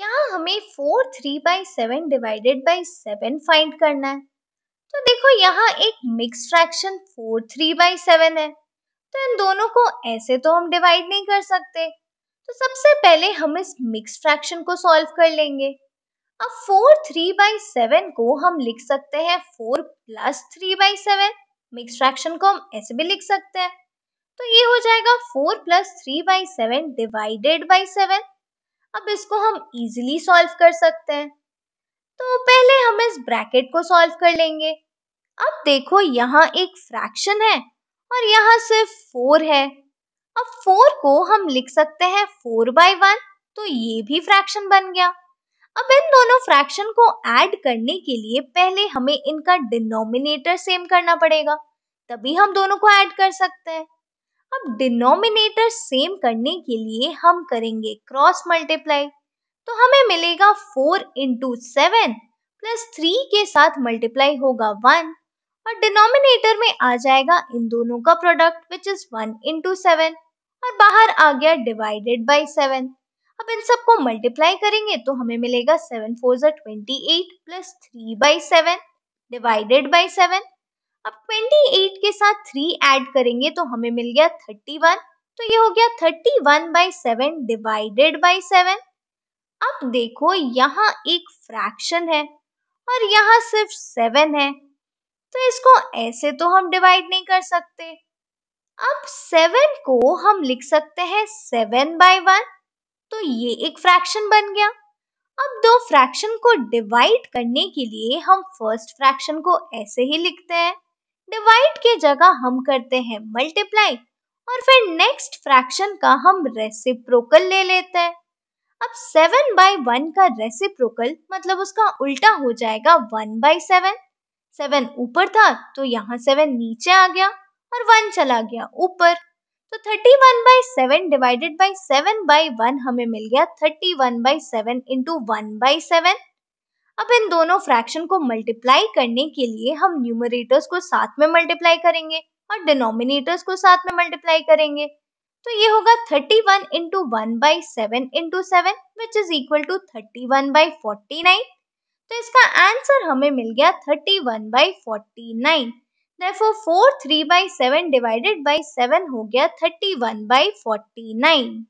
यहाँ हमें four three by seven divided by seven find करना है तो देखो यहाँ एक mix fraction four three by seven है तो इन दोनों को ऐसे तो हम डिवाइड नहीं कर सकते तो सबसे पहले हम इस मिक्स फ्रैक्शन को सॉल्व कर लेंगे अब फोर थ्री बाई सेवन को हम लिख सकते हैं four plus three by seven mix fraction को हम ऐसे भी लिख सकते हैं तो ये हो जाएगा four plus three by seven divided by seven अब इसको हम इजिली सॉल्व कर सकते हैं तो पहले हम इस ब्रैकेट को सॉल्व कर लेंगे अब देखो यहाँ एक फ्रैक्शन है और यहाँ सिर्फ फोर है अब फोर को हम लिख सकते हैं फोर बाई वन तो ये भी फ्रैक्शन बन गया अब इन दोनों फ्रैक्शन को ऐड करने के लिए पहले हमें इनका डिनोमिनेटर सेम करना पड़ेगा तभी हम दोनों को ऐड कर सकते हैं अब डिनोमिनेटर सेम करने के लिए हम करेंगे क्रॉस मल्टीप्लाई तो हमें मिलेगा four into seven plus three के साथ मल्टीप्लाई होगा वन और डिनोमिनेटर में आ जाएगा इन दोनों का product which is one into seven और बाहर आ गया डिवाइडेड बाई सेवन अब इन सबको मल्टीप्लाई करेंगे तो हमें मिलेगा seven four twenty eight plus three by seven divided by seven अब 28 के साथ 3 ऐड करेंगे तो हमें मिल गया 31 तो ये हो गया 31 one by seven divided by seven अब देखो यहाँ एक फ्रैक्शन है और यहाँ सिर्फ सेवन है तो इसको ऐसे तो हम डिवाइड नहीं कर सकते अब सेवन को हम लिख सकते हैं सेवन बाय वन तो ये एक फ्रैक्शन बन गया अब दो फ्रैक्शन को डिवाइड करने के लिए हम फर्स्ट फ्रैक्शन को ऐसे ही लिखते हैं डिवाइड की जगह हम करते हैं मल्टीप्लाई और फिर नेक्स्ट फ्रैक्शन का हम रेसिप्रोकल ले लेते हैं अब सेवन बाई वन का रेसिप्रोकल मतलब उसका उल्टा हो जाएगा वन बाई सेवन सेवन ऊपर था तो यहाँ सेवन नीचे आ गया और वन चला गया ऊपर तो thirty one by seven divided by seven by one हमें मिल गया thirty one by seven into one by seven अब इन दोनों फ्रैक्शन को मल्टीप्लाई करने के लिए हम न्यूमरेटर्स को साथ में मल्टीप्लाई करेंगे और डिनोमिनेटर्स को साथ में मल्टीप्लाई करेंगे तो ये होगा 31 one into one by seven into seven which is equal to thirty one by forty nine तो इसका आंसर हमें मिल गया thirty one by forty nine therefore four three by seven divided by seven हो गया 31 फोर्टी नाइन